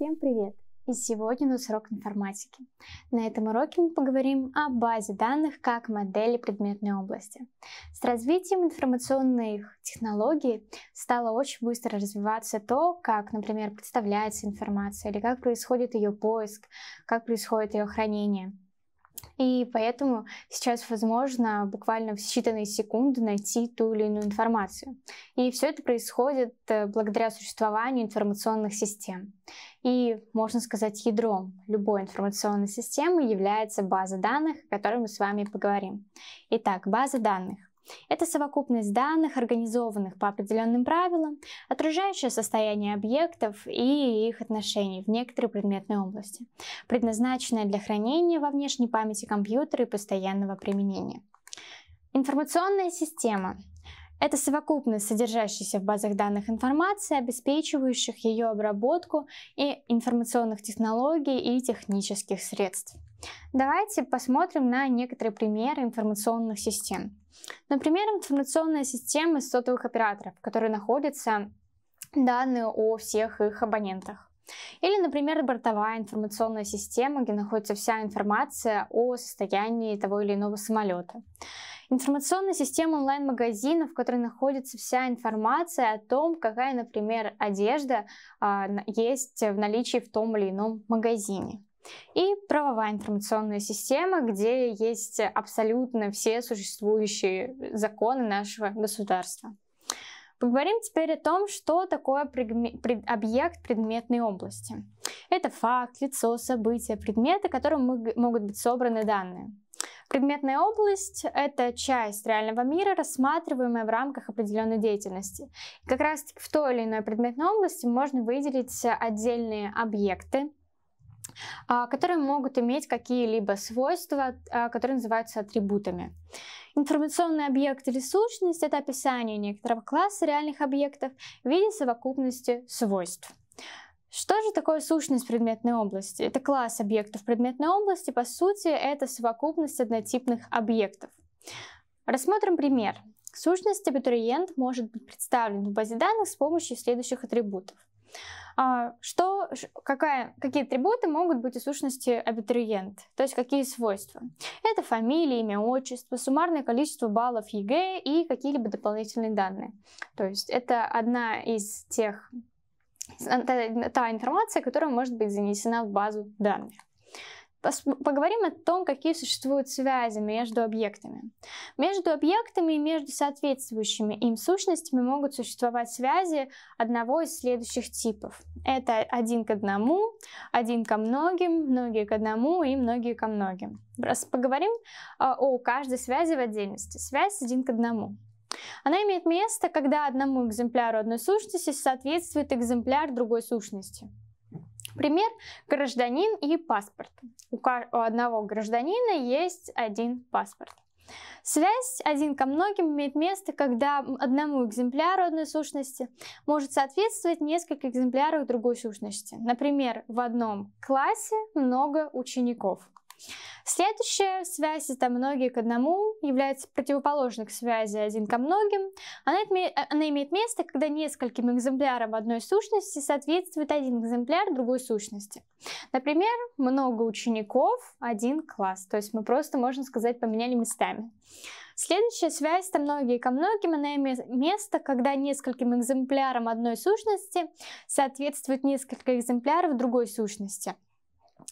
Всем привет! И сегодня у нас урок информатики. На этом уроке мы поговорим о базе данных как модели предметной области. С развитием информационных технологий стало очень быстро развиваться то, как, например, представляется информация или как происходит ее поиск, как происходит ее хранение. И поэтому сейчас возможно буквально в считанные секунды найти ту или иную информацию. И все это происходит э, благодаря существованию информационных систем. И, можно сказать, ядром любой информационной системы является база данных, о которой мы с вами поговорим. Итак, база данных. Это совокупность данных, организованных по определенным правилам, отражающая состояние объектов и их отношений в некоторой предметной области, предназначенная для хранения во внешней памяти компьютера и постоянного применения. Информационная система это совокупность содержащейся в базах данных информации, обеспечивающих ее обработку и информационных технологий и технических средств. Давайте посмотрим на некоторые примеры информационных систем. Например, информационная система сотовых операторов, в которой находятся данные о всех их абонентах. Или, например, бортовая информационная система, где находится вся информация о состоянии того или иного самолета. Информационная система онлайн-магазинов, в которой находится вся информация о том, какая, например, одежда а, есть в наличии в том или ином магазине и правовая информационная система, где есть абсолютно все существующие законы нашего государства. Поговорим теперь о том, что такое предмет, пред, объект предметной области. Это факт, лицо, событие, предметы, которым мы, могут быть собраны данные. Предметная область — это часть реального мира, рассматриваемая в рамках определенной деятельности. И как раз в той или иной предметной области можно выделить отдельные объекты, а, которые могут иметь какие-либо свойства, а, которые называются атрибутами. Информационный объект или сущность – это описание некоторого класса реальных объектов в виде совокупности свойств. Что же такое сущность предметной области? Это класс объектов предметной области, по сути, это совокупность однотипных объектов. Рассмотрим пример. Сущность абитуриент может быть представлена в базе данных с помощью следующих атрибутов. А что, какая, какие атрибуты могут быть у сущности абитуриент, то есть какие свойства? Это фамилия, имя, отчество, суммарное количество баллов ЕГЭ и какие-либо дополнительные данные. То есть это одна из тех та, та информация, которая может быть занесена в базу данных поговорим о том, какие существуют связи между объектами. Между объектами и между соответствующими им сущностями могут существовать связи одного из следующих типов. Это один к одному, один ко многим, многие к одному и многие ко многим. Раз поговорим а, о каждой связи в отдельности. Связь один к одному. Она имеет место, когда одному экземпляру одной сущности соответствует экземпляр другой сущности. Пример – гражданин и паспорт. У одного гражданина есть один паспорт. Связь один ко многим имеет место, когда одному экземпляру одной сущности может соответствовать несколько экземпляров другой сущности. Например, в одном классе много учеников. Следующая связь, это многие к одному, является противоположной к связи один ко многим. Она, э, она имеет место, когда нескольким экземплярам одной сущности соответствует один экземпляр другой сущности. Например, много учеников, один класс. То есть мы просто, можно сказать, поменяли местами. Следующая связь, это многие ко многим, она имеет место, когда нескольким экземплярам одной сущности соответствует несколько экземпляров другой сущности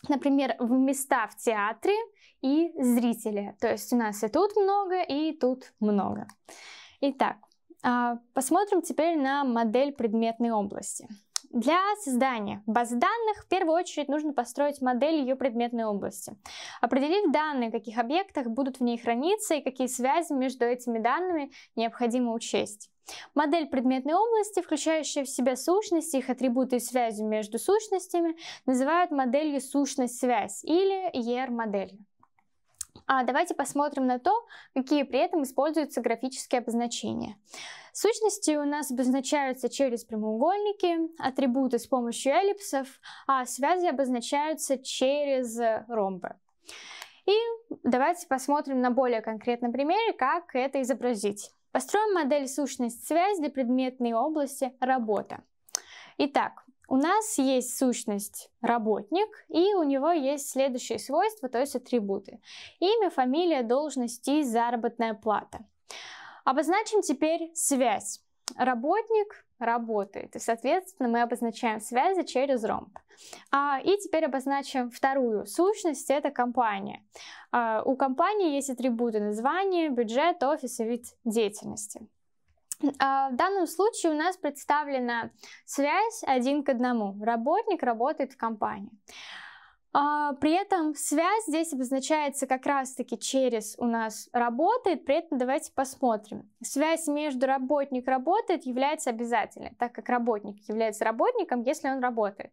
например, в места в театре и зрители. То есть у нас и тут много, и тут много. Итак, а, посмотрим теперь на модель предметной области. Для создания баз данных в первую очередь нужно построить модель ее предметной области, Определив данные, в каких объектах будут в ней храниться и какие связи между этими данными необходимо учесть. Модель предметной области, включающая в себя сущности, их атрибуты и связи между сущностями, называют моделью сущность-связь или ER-моделью а давайте посмотрим на то, какие при этом используются графические обозначения. Сущности у нас обозначаются через прямоугольники, атрибуты с помощью эллипсов, а связи обозначаются через ромбы. И давайте посмотрим на более конкретном примере, как это изобразить. Построим модель сущность-связь для предметной области работа. Итак, у нас есть сущность работник, и у него есть следующие свойства, то есть атрибуты. Имя, фамилия, должность и заработная плата. Обозначим теперь связь. Работник работает, и, соответственно, мы обозначаем связи через ромб. А, и теперь обозначим вторую сущность, это компания. А, у компании есть атрибуты название, бюджет, офис и вид деятельности. А, в данном случае у нас представлена связь один к одному. Работник работает в компании. А, при этом связь здесь обозначается как раз-таки через у нас работает, при этом давайте посмотрим. Связь между работник работает является обязательной, так как работник является работником, если он работает.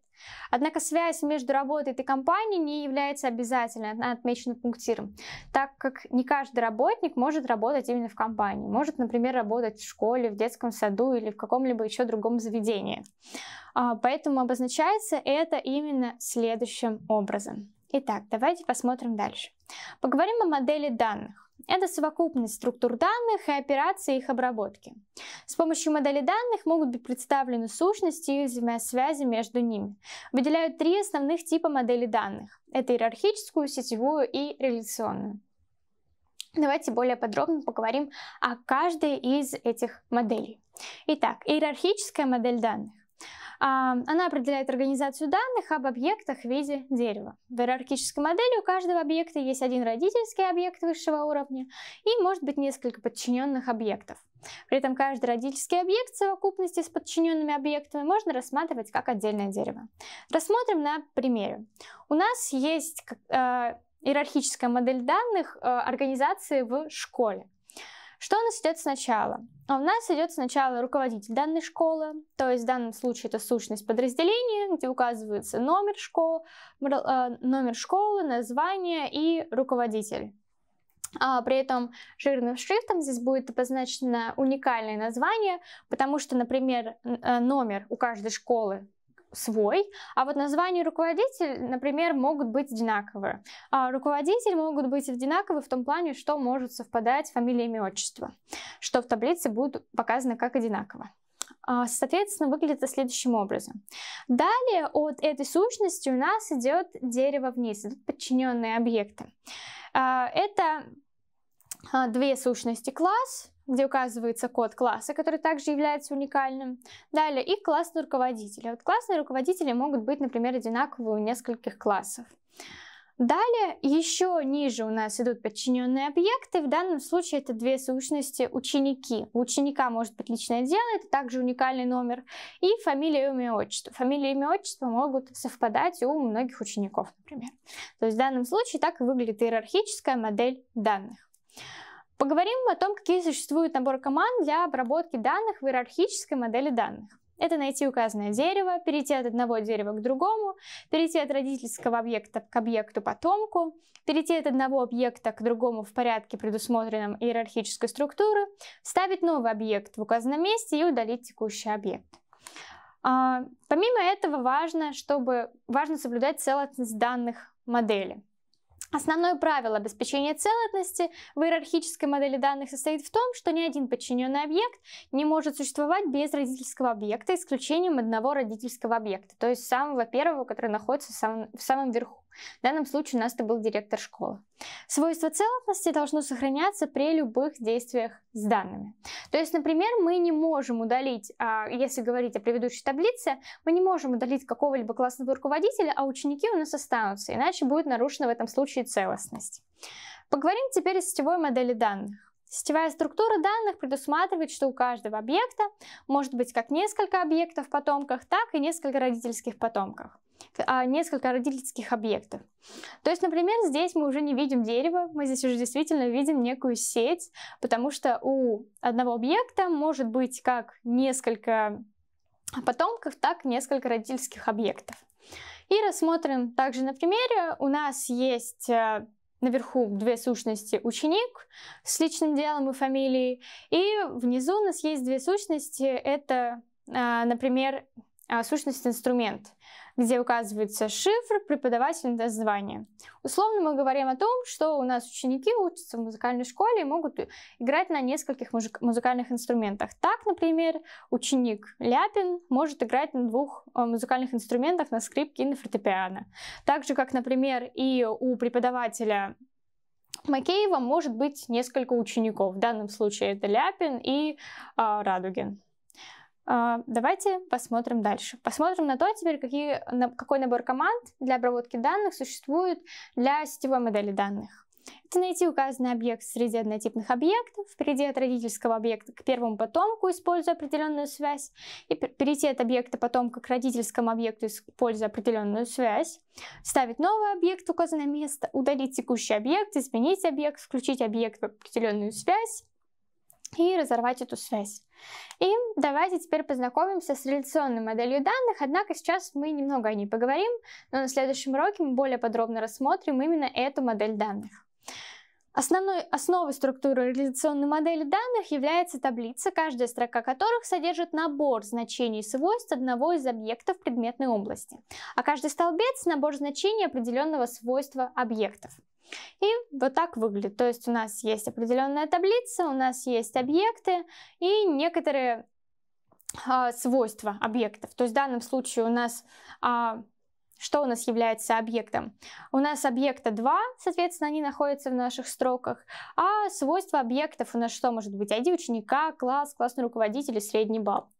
Однако связь между работает и компанией не является обязательной, она отмечена пунктиром, так как не каждый работник может работать именно в компании, может, например, работать в школе, в детском саду или в каком-либо еще другом заведении. А, поэтому обозначается это именно следующим образом. Итак, давайте посмотрим дальше. Поговорим о модели данных. Это совокупность структур данных и операций их обработки. С помощью модели данных могут быть представлены сущности и взаимосвязи между ними. Выделяют три основных типа модели данных. Это иерархическую, сетевую и реляционную. Давайте более подробно поговорим о каждой из этих моделей. Итак, иерархическая модель данных. Она определяет организацию данных об объектах в виде дерева. В иерархической модели у каждого объекта есть один родительский объект высшего уровня и, может быть, несколько подчиненных объектов. При этом каждый родительский объект в совокупности с подчиненными объектами можно рассматривать как отдельное дерево. Рассмотрим на примере. У нас есть э, иерархическая модель данных э, организации в школе. Что у нас идет сначала? А у нас идет сначала руководитель данной школы, то есть в данном случае это сущность подразделения, где указывается номер, школ, э, номер школы, название и руководитель. А при этом жирным шрифтом здесь будет обозначено уникальное название, потому что, например, э, номер у каждой школы свой, а вот название руководитель, например, могут быть одинаковые. А руководитель могут быть одинаковы в том плане, что может совпадать фамилия, имя, отчество, что в таблице будет показано как одинаково. А, соответственно, выглядит это следующим образом. Далее от этой сущности у нас идет дерево вниз, идут подчиненные объекты. А, это а, две сущности класс, где указывается код класса, который также является уникальным. Далее, и классные руководители. Вот классные руководители могут быть, например, одинаковые у нескольких классов. Далее, еще ниже у нас идут подчиненные объекты. В данном случае это две сущности ученики. У ученика может быть личное дело, это также уникальный номер, и фамилия, имя, отчество. Фамилия, имя, отчество могут совпадать у многих учеников, например. То есть в данном случае так выглядит иерархическая модель данных. Поговорим о том, какие существуют наборы команд для обработки данных в иерархической модели данных. Это найти указанное дерево, перейти от одного дерева к другому, перейти от родительского объекта к объекту потомку, перейти от одного объекта к другому в порядке, предусмотренном иерархической структуры, вставить новый объект в указанном месте и удалить текущий объект. А, помимо этого важно, чтобы, важно соблюдать целостность данных модели. Основное правило обеспечения целостности в иерархической модели данных состоит в том, что ни один подчиненный объект не может существовать без родительского объекта, исключением одного родительского объекта, то есть самого первого, который находится в самом, в самом верху. В данном случае у нас это был директор школы. Свойство целостности должно сохраняться при любых действиях с данными. То есть, например, мы не можем удалить, а, если говорить о предыдущей таблице, мы не можем удалить какого-либо классного руководителя, а ученики у нас останутся, иначе будет нарушена в этом случае целостность. Поговорим теперь о сетевой модели данных. Сетевая структура данных предусматривает, что у каждого объекта может быть как несколько объектов в потомках, так и несколько родительских потомков. А, несколько родительских объектов. То есть, например, здесь мы уже не видим дерево, мы здесь уже действительно видим некую сеть, потому что у одного объекта может быть как несколько потомков, так несколько родительских объектов. И рассмотрим также на примере. У нас есть э, наверху две сущности ученик с личным делом и фамилией, и внизу у нас есть две сущности, это, э, например, а, сущность инструмент, где указывается шифр, преподаватель, название. Условно мы говорим о том, что у нас ученики учатся в музыкальной школе и могут играть на нескольких музыкальных инструментах. Так, например, ученик Ляпин может играть на двух э, музыкальных инструментах, на скрипке и на фортепиано. Так же, как, например, и у преподавателя Макеева может быть несколько учеников. В данном случае это Ляпин и э, Радугин. А, давайте посмотрим дальше. Посмотрим на то теперь, какие, на, какой набор команд для обработки данных существует для сетевой модели данных. Это найти указанный объект среди однотипных объектов, впереди от родительского объекта к первому потомку, используя определенную связь, и перейти от объекта потомка к родительскому объекту, используя определенную связь, ставить новый объект в указанное место, удалить текущий объект, изменить объект, включить объект в определенную связь, и разорвать эту связь. И давайте теперь познакомимся с реляционной моделью данных, однако сейчас мы немного о ней поговорим, но на следующем уроке мы более подробно рассмотрим именно эту модель данных. Основной основой структуры реляционной модели данных является таблица, каждая строка которых содержит набор значений и свойств одного из объектов предметной области, а каждый столбец – набор значений определенного свойства объектов. И вот так выглядит. То есть у нас есть определенная таблица, у нас есть объекты и некоторые э, свойства объектов. То есть в данном случае у нас э, что у нас является объектом. У нас объекта 2, соответственно, они находятся в наших строках, а свойства объектов у нас что может быть? ID ученика, класс, классный руководитель и средний балл.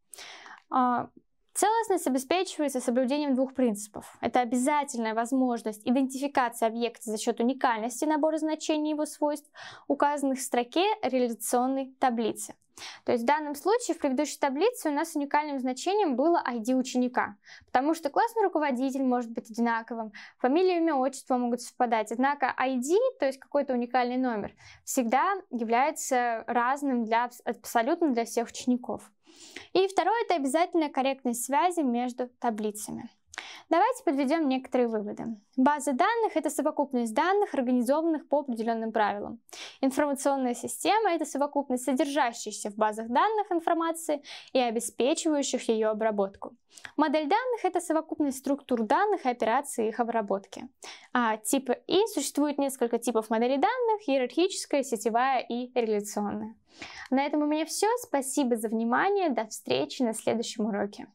А, целостность обеспечивается соблюдением двух принципов. Это обязательная возможность идентификации объекта за счет уникальности набора значений его свойств, указанных в строке реализационной таблицы. То есть в данном случае в предыдущей таблице у нас уникальным значением было ID ученика, потому что классный руководитель может быть одинаковым, фамилия, имя, отчество могут совпадать, однако ID, то есть какой-то уникальный номер, всегда является разным для, абсолютно для всех учеников. И второе – это обязательная корректность связи между таблицами. Давайте подведем некоторые выводы. База данных – это совокупность данных, организованных по определенным правилам. Информационная система – это совокупность содержащейся в базах данных информации и обеспечивающих ее обработку. Модель данных – это совокупность структур данных и операций их обработки. А типы И существует несколько типов моделей данных – иерархическая, сетевая и реляционная. На этом у меня все. Спасибо за внимание. До встречи на следующем уроке.